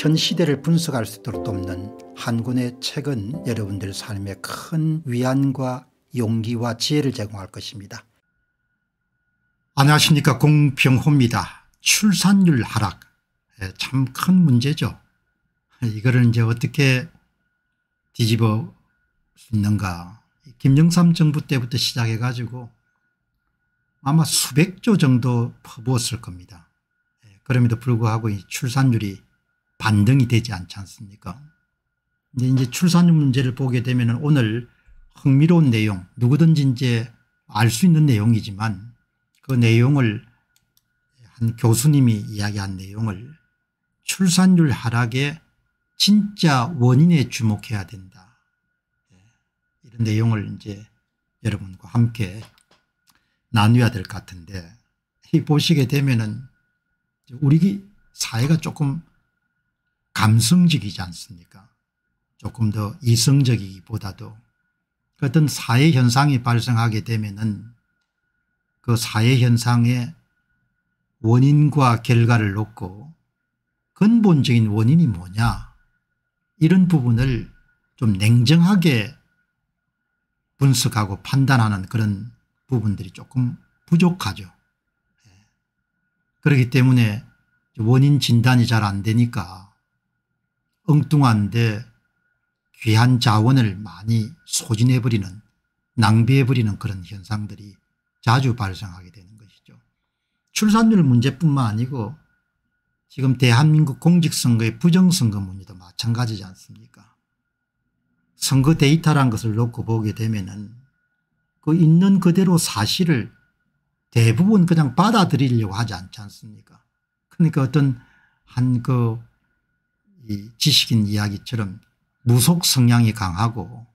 현 시대를 분석할 수 있도록 돕는 한 권의 책은 여러분들 삶에 큰 위안과 용기와 지혜를 제공할 것입니다. 안녕하십니까 공병호입니다. 출산율 하락 예, 참큰 문제죠. 이거를 이제 어떻게 뒤집어 있는가 김영삼 정부 때부터 시작해 가지고 아마 수백조 정도 퍼부었을 겁니다. 예, 그럼에도 불구하고 출산율이 반등이 되지 않지 않습니까 이제 출산율 문제를 보게 되면 오늘 흥미로운 내용 누구든지 이제 알 수 있는 내용이지만 그 내용을 한 교수님이 이야기한 내용을 출산율 하락의 진짜 원인에 주목해야 된다. 이런 내용을 이제 여러분과 함께 나누어야 될 것 같은데 보시게 되면은 우리 사회가 조금 감성적이지 않습니까 조금 더 이성적이기보다도 그 어떤 사회 현상이 발생하게 되면은 그 사회 현상의 원인과 결과를 놓고 근본적인 원인이 뭐냐 이런 부분을 좀 냉정하게 분석하고 판단하는 그런 부분들이 조금 부족하죠. 예. 그렇기 때문에 원인 진단이 잘 안 되니까 엉뚱한데 귀한 자원을 많이 소진해버리는 낭비해버리는 그런 현상들이 자주 발생하게 되는 것이죠. 출산율 문제뿐만 아니고 지금 대한민국 공직선거의 부정선거 문제도 마찬가지지 않습니까 선거 데이터란 것을 놓고 보게 되면 은그 있는 그대로 사실을 대부분 그냥 받아들이려고 하지 않지 않습니까 그러니까 어떤 한그 이 지식인 이야기처럼 무속 성향이 강하고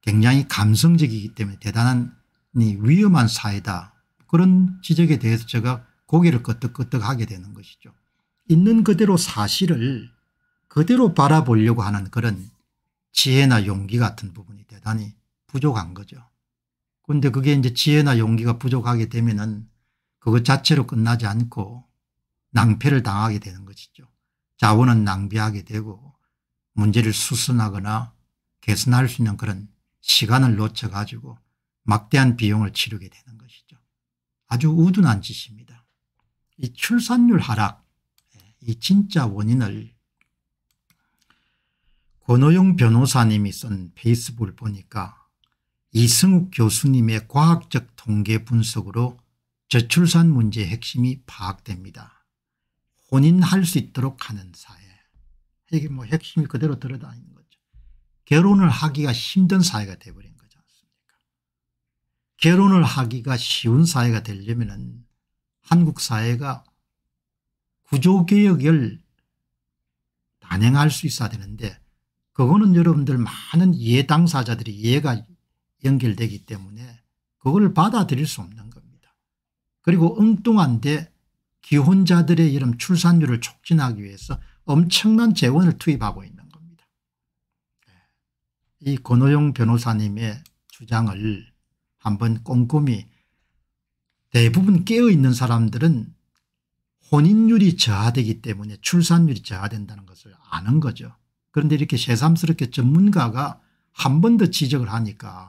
굉장히 감성적이기 때문에 대단한 위험한 사회다. 그런 지적에 대해서 제가 고개를 끄덕끄덕하게 되는 것이죠. 있는 그대로 사실을 그대로 바라보려고 하는 그런 지혜나 용기 같은 부분이 대단히 부족한 거죠. 그런데 그게 이제 지혜나 용기가 부족하게 되면은 그것 자체로 끝나지 않고 낭패를 당하게 되는 것이죠. 자원은 낭비하게 되고 문제를 수순하거나 개선할 수 있는 그런 시간을 놓쳐가지고 막대한 비용을 치르게 되는 것이죠. 아주 우둔한 짓입니다. 이 출산율 하락 이 진짜 원인을 권호용 변호사님이 쓴 페이스북을 보니까 이승욱 교수님의 과학적 통계 분석으로 저출산 문제의 핵심이 파악됩니다. 본인 할 수 있도록 하는 사회. 이게 뭐 핵심이 그대로 들어다니는 거죠. 결혼을 하기가 힘든 사회가 돼버린 거지 않습니까? 결혼을 하기가 쉬운 사회가 되려면 한국 사회가 구조개혁을 단행할 수 있어야 되는데 그거는 여러분들 많은 이해 당사자들이 이해가 연결되기 때문에 그걸 받아들일 수 없는 겁니다. 그리고 엉뚱한데 기혼자들의 이런 출산율을 촉진하기 위해서 엄청난 재원을 투입하고 있는 겁니다. 네. 이 권호용 변호사님의 주장을 한번 꼼꼼히 대부분 깨어있는 사람들은 혼인율이 저하되기 때문에 출산율이 저하된다는 것을 아는 거죠. 그런데 이렇게 새삼스럽게 전문가가 한 번 더 지적을 하니까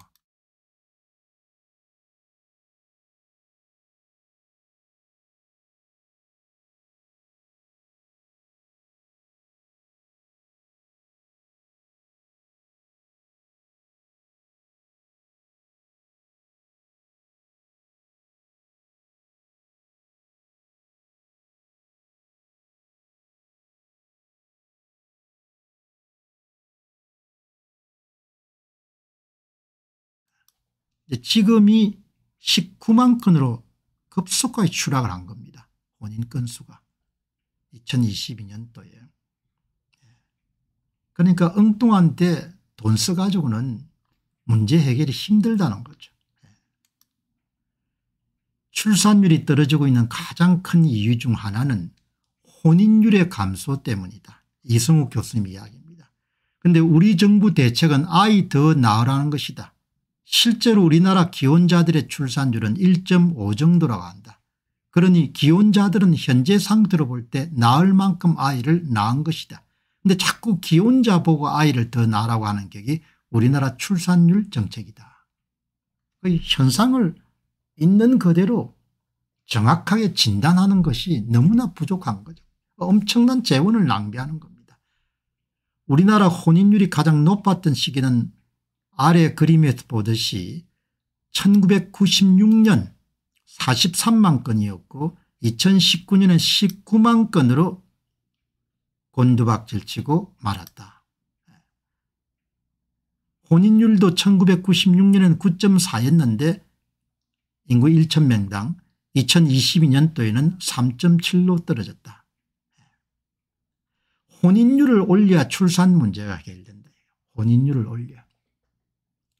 지금이 19만 건으로 급속하게 추락을 한 겁니다. 혼인 건수가 2022년도에. 예. 그러니까 엉뚱한 데돈 써가지고는 문제 해결이 힘들다는 거죠. 예. 출산율이 떨어지고 있는 가장 큰 이유 중 하나는 혼인율의 감소 때문이다. 이승욱 교수님 이야기입니다. 그런데 우리 정부 대책은 아이 더 낳으라는 것이다. 실제로 우리나라 기혼자들의 출산율은 1.5 정도라고 한다. 그러니 기혼자들은 현재 상태로 볼때 낳을 만큼 아이를 낳은 것이다. 근데 자꾸 기혼자 보고 아이를 더 낳으라고 하는 격이 우리나라 출산율 정책이다. 그 현상을 있는 그대로 정확하게 진단하는 것이 너무나 부족한 거죠. 엄청난 재원을 낭비하는 겁니다. 우리나라 혼인율이 가장 높았던 시기는 아래 그림에서 보듯이 1996년 43만 건이었고 2019년에 19만 건으로 곤두박질치고 말았다. 혼인율도 1996년에는 9.4였는데 인구 1천명당 2022년도에는 3.7로 떨어졌다. 혼인율을 올려야 출산 문제가 해결된다. 혼인율을 올려.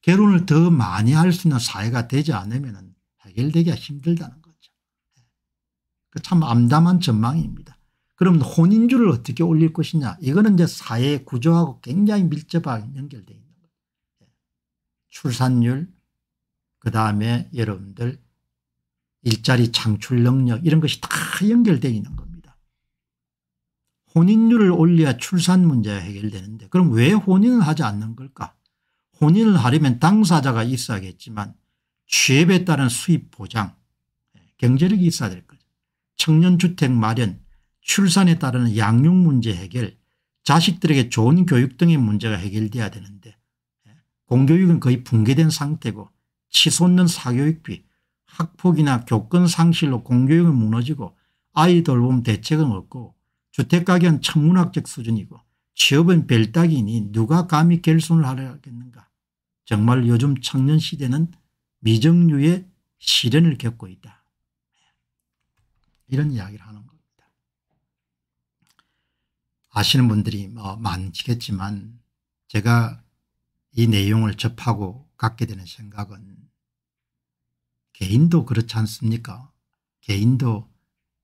결혼을더 많이 할 수 있는 사회가 되지 않으면 해결되기가 힘들다는 거죠. 그 참 암담한 전망입니다. 그럼 혼인율을 어떻게 올릴 것이냐 이거는 이제 사회 구조하고 굉장히 밀접하게 연결되어 있는 거예요. 출산율 그다음에 여러분들 일자리 창출 능력 이런 것이 다 연결되어 있는 겁니다. 혼인율을 올려야 출산 문제가 해결되는데 그럼 왜 혼인을 하지 않는 걸까 혼인을 하려면 당사자가 있어야겠지만 취업에 따른 수입 보장, 예, 경제력이 있어야 될 거죠. 청년주택 마련, 출산에 따르 양육 문제 해결, 자식들에게 좋은 교육 등의 문제가 해결돼야 되는데 예, 공교육은 거의 붕괴된 상태고 치솟는 사교육비, 학폭이나 교권 상실로 공교육은 무너지고 아이 돌봄 대책은 없고 주택가격은 천문학적 수준이고 취업은 별따기니 누가 감히 결손을 하려겠는가. 정말 요즘 청년 시대는 미정류의 시련을 겪고 있다. 이런 이야기를 하는 겁니다. 아시는 분들이 뭐 많겠지만 제가 이 내용을 접하고 갖게 되는 생각은 개인도 그렇지 않습니까? 개인도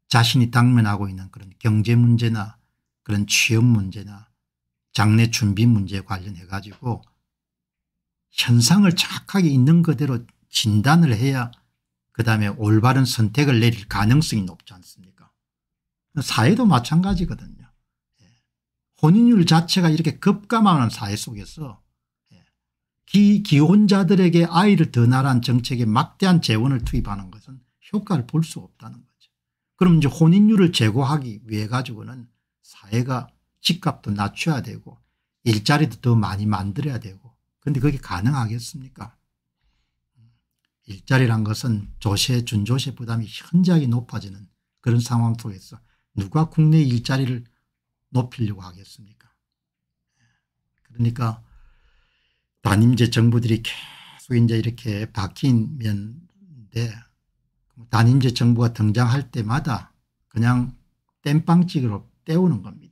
자신이 당면하고 있는 그런 경제 문제나 그런 취업 문제나 장래 준비 문제에 관련해 가지고 현상을 정확하게 있는 그대로 진단을 해야 그 다음에 올바른 선택을 내릴 가능성이 높지 않습니까 사회도 마찬가지거든요. 예. 혼인율 자체가 이렇게 급감하는 사회 속에서 예. 기, 기혼자들에게 아이를 더 나란 정책에 막대한 재원을 투입하는 것은 효과를 볼 수 없다는 거죠. 그럼 이제 혼인율을 제고하기 위해 가지고는 사회가 집값도 낮춰야 되고 일자리도 더 많이 만들어야 되고 근데 그게 가능하겠습니까? 일자리란 것은 조세, 준조세 부담이 현저하게 높아지는 그런 상황 속에서 누가 국내 일자리를 높이려고 하겠습니까? 그러니까 단임제 정부들이 계속 이제 이렇게 바뀌는데 단임제 정부가 등장할 때마다 그냥 땜빵찍으로 때우는 겁니다.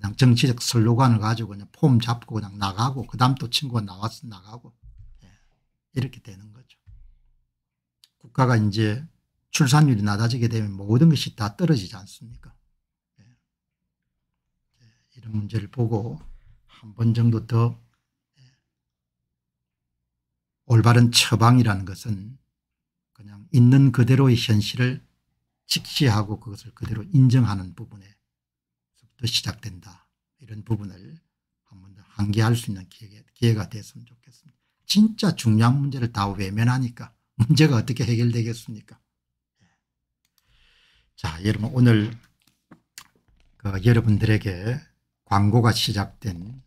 그냥 정치적 슬로건을 가지고 그냥 폼 잡고 그냥 나가고 그 다음 또 친구가 나와서 나가고 예. 이렇게 되는 거죠. 국가가 이제 출산율이 낮아지게 되면 모든 것이 다 떨어지지 않습니까? 예. 예 이런 문제를 보고 한 번 정도 더 예. 올바른 처방이라는 것은 그냥 있는 그대로의 현실을 직시하고 그것을 그대로 인정하는 부분에 시작된다. 이런 부분을 한 번 더 한계할 수 있는 기회, 기회가 됐으면 좋겠습니다. 진짜 중요한 문제를 다 외면하니까 문제가 어떻게 해결되겠습니까? 자, 여러분 오늘 그 여러분들에게 광고가 시작된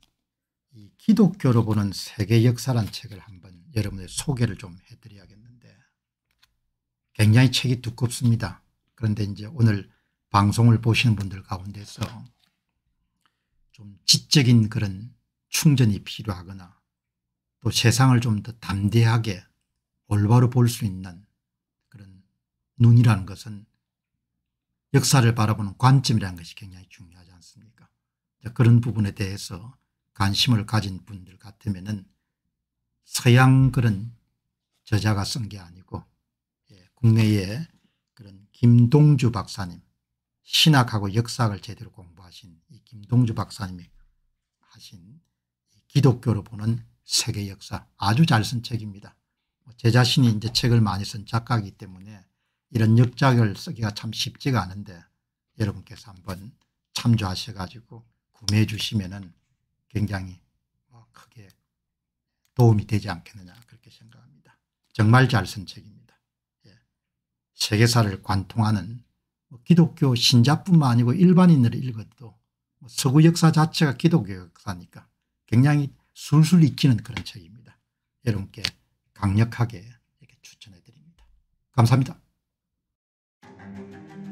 이 기독교로 보는 세계 역사란 책을 한번 여러분의 소개를 좀 해드려야겠는데 굉장히 책이 두껍습니다. 그런데 이제 오늘 방송을 보시는 분들 가운데서 좀 지적인 그런 충전이 필요하거나 또 세상을 좀 더 담대하게 올바로 볼 수 있는 그런 눈이라는 것은 역사를 바라보는 관점이라는 것이 굉장히 중요하지 않습니까 그런 부분에 대해서 관심을 가진 분들 같으면 은 서양 그런 저자가 쓴 게 아니고 예, 국내에 그런 김동주 박사님 신학하고 역사학을 제대로 공부하신 김동주 박사님이 하신 기독교로 보는 세계 역사 아주 잘 쓴 책입니다. 뭐 제 자신이 이제 책을 많이 쓴 작가이기 때문에 이런 역작을 쓰기가 참 쉽지가 않은데 여러분께서 한번 참조하셔가지고 구매해 주시면은 굉장히 뭐 크게 도움이 되지 않겠느냐 그렇게 생각합니다. 정말 잘 쓴 책입니다. 예. 세계사를 관통하는 뭐 기독교 신자뿐만 아니고 일반인으로 읽어도 뭐 서구 역사 자체가 기독교 역사니까 굉장히 술술 익히는 그런 책입니다. 여러분께 강력하게 이렇게 추천해 드립니다. 감사합니다.